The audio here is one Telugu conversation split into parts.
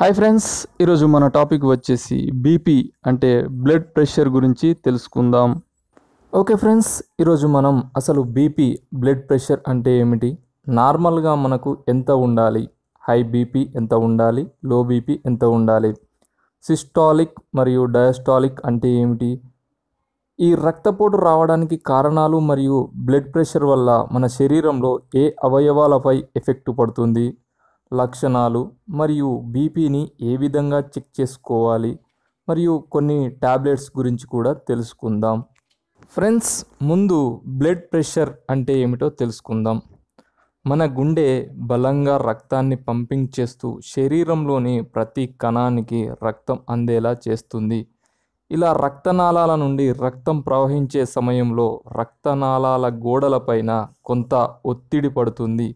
హాయ్ ఫ్రెండ్స్ ఈరోజు మన టాపిక్ వచ్చేసి బీపీ అంటే బ్లడ్ ప్రెషర్ గురించి తెలుసుకుందాం ఓకే ఫ్రెండ్స్ ఈరోజు మనం అసలు బీపీ బ్లడ్ ప్రెషర్ అంటే ఏమిటి నార్మల్గా మనకు ఎంత ఉండాలి హై బీపీ ఎంత ఉండాలి లో బీపీ ఎంత ఉండాలి సిస్టాలిక్ మరియు డయాస్టాలిక్ అంటే ఏమిటి ఈ రక్తపోటు రావడానికి కారణాలు మరియు బ్లడ్ ప్రెషర్ వల్ల మన శరీరంలో ఏ అవయవాలపై ఎఫెక్ట్ పడుతుంది లక్షణాలు మరియు బీపీని ఏ విధంగా చెక్ చేసుకోవాలి మరియు కొన్ని ట్యాబ్లెట్స్ గురించి కూడా తెలుసుకుందాం ఫ్రెండ్స్ ముందు బ్లడ్ ప్రెషర్ అంటే ఏమిటో తెలుసుకుందాం మన గుండె బలంగా రక్తాన్ని పంపింగ్ చేస్తూ శరీరంలోని ప్రతి కణానికి రక్తం అందేలా చేస్తుంది ఇలా రక్తనాళాల నుండి రక్తం ప్రవహించే సమయంలో రక్తనాళాల గోడలపైన కొంత ఒత్తిడి పడుతుంది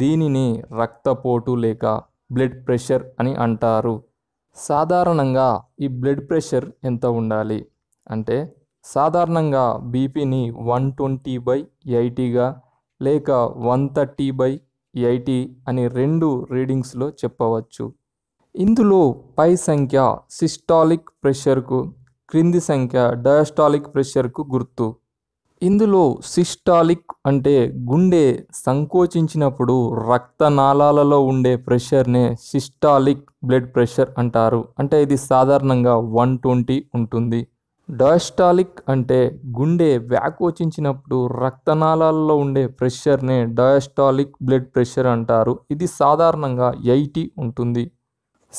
దీనిని రక్తపోటు లేక బ్లడ్ ప్రెషర్ అని అంటారు సాధారణంగా ఈ బ్లడ్ ప్రెషర్ ఎంత ఉండాలి అంటే సాధారణంగా బీపీని వన్ ట్వంటీ బై ఎయిటీగా లేక వన్ థర్టీ బై ఎయిటీ అని రెండు రీడింగ్స్లో చెప్పవచ్చు ఇందులో పై సంఖ్య సిస్టాలిక్ ప్రెషర్కు క్రింది సంఖ్య డయాస్టాలిక్ ప్రెషర్కు గుర్తు ఇందులో సిస్టాలిక్ అంటే గుండె సంకోచించినప్పుడు రక్తనాళాలలో ఉండే ప్రెషర్నే సిస్టాలిక్ బ్లడ్ ప్రెషర్ అంటారు అంటే ఇది సాధారణంగా వన్ ట్వంటీ ఉంటుంది డయాస్టాలిక్ అంటే గుండె వ్యాకోచించినప్పుడు రక్తనాళాలలో ఉండే ప్రెషర్నే డయాస్టాలిక్ బ్లడ్ ప్రెషర్ అంటారు ఇది సాధారణంగా ఎయిటీ ఉంటుంది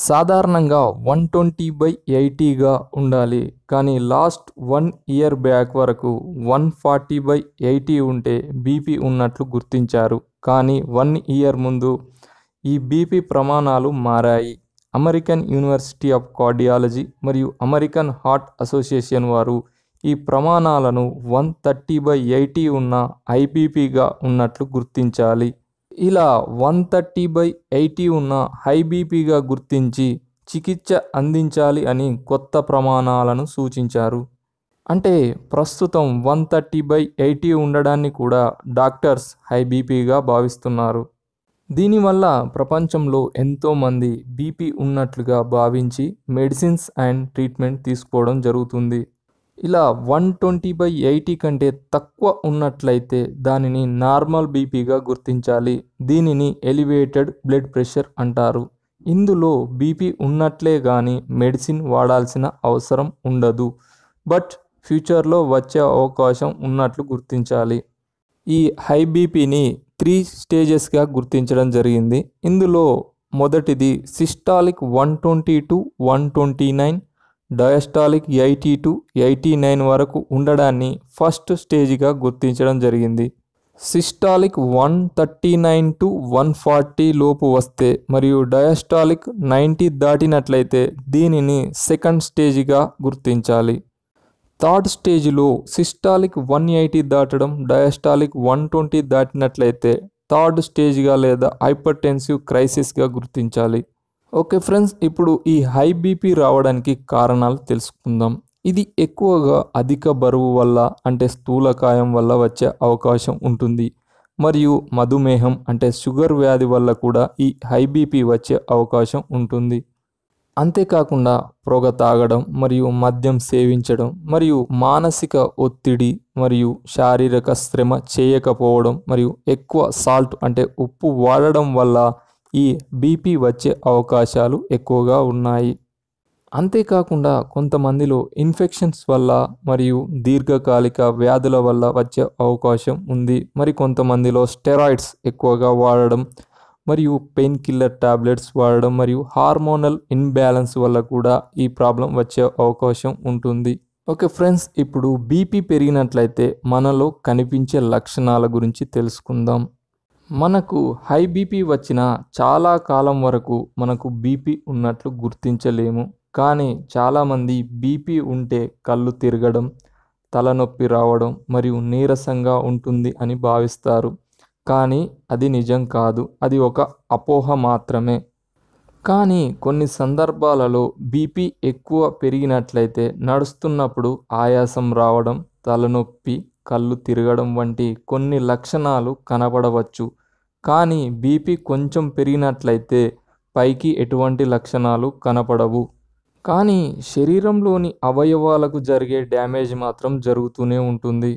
సాధారణంగా వన్ ట్వంటీ బై ఎయిటీగా ఉండాలి కానీ లాస్ట్ వన్ ఇయర్ బ్యాక్ వరకు వన్ ఫార్టీ బై ఎయిటీ ఉంటే బీపీ ఉన్నట్లు గుర్తించారు కానీ వన్ ఇయర్ ముందు ఈ బీపీ ప్రమాణాలు మారాయి అమెరికన్ యూనివర్సిటీ ఆఫ్ కార్డియాలజీ మరియు అమెరికన్ హార్ట్ అసోసియేషన్ వారు ఈ ప్రమాణాలను వన్ థర్టీ బై ఎయిటీ ఉన్న ఐబీపీగా ఉన్నట్లు గుర్తించాలి ఇలా వన్ థర్టీ బై ఎయిటీ ఉన్న హై బీపీగా గుర్తించి చికిత్స అందించాలి అని కొత్త ప్రమాణాలను సూచించారు అంటే ప్రస్తుతం వన్ థర్టీ బై ఎయిటీ ఉండడాన్ని కూడా డాక్టర్స్ హై బీపీగా భావిస్తున్నారు దీనివల్ల ప్రపంచంలో ఎంతోమంది బీపీ ఉన్నట్లుగా భావించి మెడిసిన్స్ అండ్ ట్రీట్మెంట్ తీసుకోవడం జరుగుతుంది ఇలా వన్ ట్వంటీ బై ఎయిటీ కంటే తక్కువ ఉన్నట్లయితే దానిని నార్మల్ బీపీగా గుర్తించాలి దీనిని ఎలివేటెడ్ బ్లడ్ ప్రెషర్ అంటారు ఇందులో బీపీ ఉన్నట్లే కానీ మెడిసిన్ వాడాల్సిన అవసరం ఉండదు బట్ ఫ్యూచర్లో వచ్చే అవకాశం ఉన్నట్లు గుర్తించాలి ఈ హై బీపీని త్రీ స్టేజెస్గా గుర్తించడం జరిగింది ఇందులో మొదటిది systolic one twenty to one twenty nine diastolic eighty to eighty nine వరకు ఉండడాన్ని ఫస్ట్ స్టేజ్గా గుర్తించడం జరిగింది systolic one thirty nine to one forty లోపు వస్తే మరియు డయాస్టాలిక్ నైంటీ దాటినట్లయితే దీనిని సెకండ్ స్టేజ్గా గుర్తించాలి థర్డ్ స్టేజ్లో సిస్టాలిక్ వన్ ఎయిటీ దాటడం డయాస్టాలిక్ వన్ ట్వంటీ దాటినట్లయితే థర్డ్ స్టేజ్గా లేదా హైపర్టెన్సివ్ క్రైసిస్గా గుర్తించాలి ఓకే ఫ్రెండ్స్ ఇప్పుడు ఈ హై బీపీ రావడానికి కారణాలు తెలుసుకుందాం ఇది ఎక్కువగా అధిక బరువు వల్ల అంటే స్థూలకాయం వల్ల వచ్చే అవకాశం ఉంటుంది మరియు మధుమేహం అంటే షుగర్ వ్యాధి వల్ల కూడా ఈ హై బీపీ వచ్చే అవకాశం ఉంటుంది అంతేకాకుండా పొగ తాగడం మరియు మద్యం సేవించడం మరియు మానసిక ఒత్తిడి మరియు శారీరక శ్రమ చేయకపోవడం మరియు ఎక్కువ సాల్ట్ అంటే ఉప్పు వాడడం వల్ల ఈ బీపీ వచ్చే అవకాశాలు ఎక్కువగా ఉన్నాయి అంతేకాకుండా కొంతమందిలో ఇన్ఫెక్షన్స్ వల్ల మరియు దీర్ఘకాలిక వ్యాధుల వల్ల వచ్చే అవకాశం ఉంది మరి కొంతమందిలో స్టెరాయిడ్స్ ఎక్కువగా వాడడం మరియు పెయిన్ కిల్లర్ ట్యాబ్లెట్స్ వాడడం మరియు హార్మోనల్ ఇన్బ్యాలెన్స్ వల్ల కూడా ఈ ప్రాబ్లం వచ్చే అవకాశం ఉంటుంది ఓకే ఫ్రెండ్స్ ఇప్పుడు బీపీ పెరిగినట్లయితే మనలో కనిపించే లక్షణాల గురించి తెలుసుకుందాం మనకు హై బీపీ వచ్చిన చాలా కాలం వరకు మనకు బీపీ ఉన్నట్లు గుర్తించలేము కానీ చాలామంది బీపీ ఉంటే కళ్ళు తిరగడం తలనొప్పి రావడం మరియు నీరసంగా ఉంటుంది అని భావిస్తారు కానీ అది నిజం కాదు అది ఒక అపోహ మాత్రమే కానీ కొన్ని సందర్భాలలో బీపీ ఎక్కువ పెరిగినట్లయితే నడుస్తున్నప్పుడు ఆయాసం రావడం తలనొప్పి కళ్ళు తిరగడం వంటి కొన్ని లక్షణాలు కనబడవచ్చు కానీ బీపీ కొంచెం పెరిగినట్లయితే పైకి ఎటువంటి లక్షణాలు కనపడవు కానీ శరీరంలోని అవయవాలకు జరిగే డ్యామేజ్ మాత్రం జరుగుతూనే ఉంటుంది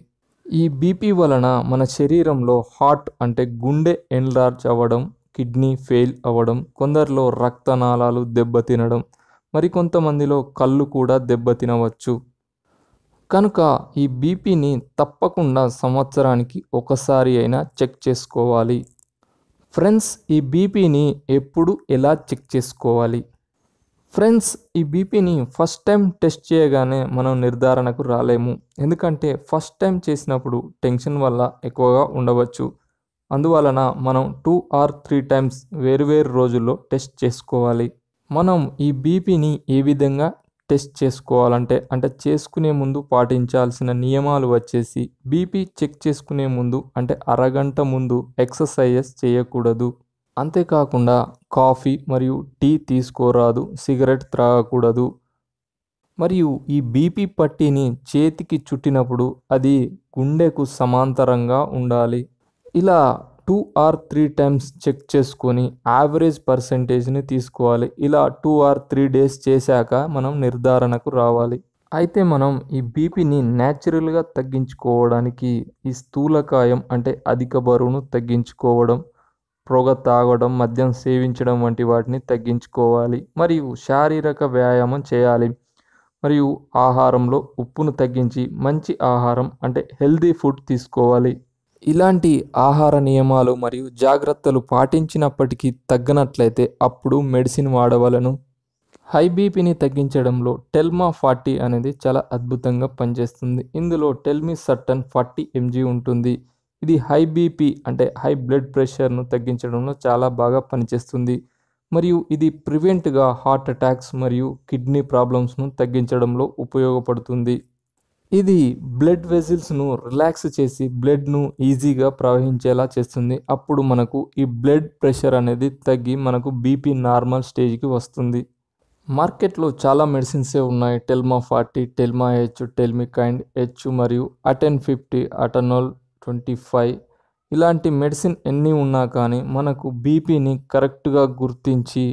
ఈ బీపీ వలన మన శరీరంలో హార్ట్ అంటే గుండె ఎన్లార్జ్ అవ్వడం కిడ్నీ ఫెయిల్ అవ్వడం కొందరిలో రక్తనాళాలు దెబ్బతినడం మరికొంతమందిలో కళ్ళు కూడా దెబ్బతినవచ్చు కనుక ఈ బీపీని తప్పకుండా సంవత్సరానికి ఒకసారి అయినా చెక్ చేసుకోవాలి ఫ్రెండ్స్ ఈ బీపీని ఎప్పుడు ఎలా చెక్ చేసుకోవాలి ఫ్రెండ్స్ ఈ బీపీని ఫస్ట్ టైం టెస్ట్ చేయగానే మనం నిర్ధారణకు రాలేము ఎందుకంటే ఫస్ట్ టైం చేసినప్పుడు టెన్షన్ వల్ల ఎక్కువగా ఉండవచ్చు అందువలన మనం టూ ఆర్ త్రీ టైమ్స్ వేరువేరు రోజుల్లో టెస్ట్ చేసుకోవాలి మనం ఈ బీపీని ఏ విధంగా టెస్ట్ చేసుకోవాలంటే అంటే చేసుకునే ముందు పాటించాల్సిన నియమాలు వచ్చేసి బీపీ చెక్ చేసుకునే ముందు అంటే అరగంట ముందు ఎక్సర్సైజెస్ చేయకూడదు అంతేకాకుండా కాఫీ మరియు టీ తీసుకోరాదు సిగరెట్ త్రాగకూడదు మరియు ఈ బీపీ పట్టీని చేతికి చుట్టినప్పుడు అది గుండెకు సమాంతరంగా ఉండాలి ఇలా two or three times check చేసుకొని యావరేజ్ పర్సంటేజ్ని తీసుకోవాలి ఇలా టూ ఆర్ త్రీ డేస్ చేశాక మనం నిర్ధారణకు రావాలి అయితే మనం ఈ బీపీని న్యాచురల్గా తగ్గించుకోవడానికి ఈ స్థూలకాయం అంటే అధిక బరువును తగ్గించుకోవడం పొగ తాగడం మద్యం సేవించడం వంటి వాటిని తగ్గించుకోవాలి మరియు శారీరక వ్యాయామం చేయాలి మరియు ఆహారంలో ఉప్పును తగ్గించి మంచి ఆహారం అంటే హెల్దీ ఫుడ్ తీసుకోవాలి ఇలాంటి ఆహార నియమాలు మరియు జాగ్రత్తలు పాటించినప్పటికీ తగ్గనట్లయితే అప్పుడు మెడిసిన్ వాడవలను హై బీపీని తగ్గించడంలో టెల్మా ఫార్టీ అనేది చాలా అద్భుతంగా పనిచేస్తుంది ఇందులో టెల్మి సట్టన్ ఫార్టీ ఎంజీ ఉంటుంది ఇది హై బీపీ అంటే హై బ్లడ్ ప్రెషర్ను తగ్గించడంలో చాలా బాగా పనిచేస్తుంది మరియు ఇది ప్రివెంట్గా హార్ట్ అటాక్స్ మరియు కిడ్నీ ప్రాబ్లమ్స్ను తగ్గించడంలో ఉపయోగపడుతుంది ఇది బ్లడ్ వెజిల్స్ను రిలాక్స్ చేసి బ్లడ్ను ఈజీగా ప్రవహించేలా చేస్తుంది అప్పుడు మనకు ఈ బ్లడ్ ప్రెషర్ అనేది తగ్గి మనకు బీపీ నార్మల్ స్టేజ్కి వస్తుంది మార్కెట్లో చాలా మెడిసిన్సే ఉన్నాయి Telma forty Telma H Telmikind H మరియు Aten fifty Atenol twenty five ఇలాంటి మెడిసిన్ ఎన్ని ఉన్నా కానీ మనకు బీపీని కరెక్ట్గా గుర్తించి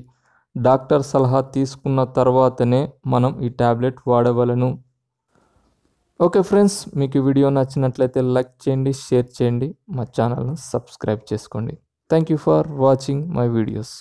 డాక్టర్ సలహా తీసుకున్న తర్వాతనే మనం ఈ ట్యాబ్లెట్ వాడవలను ఓకే ఫ్రెండ్స్ మీకు వీడియో నచ్చినట్లయితే లైక్ చేయండి షేర్ చేయండి మా ఛానల్ను సబ్స్క్రైబ్ చేసుకోండి thank you for watching my videos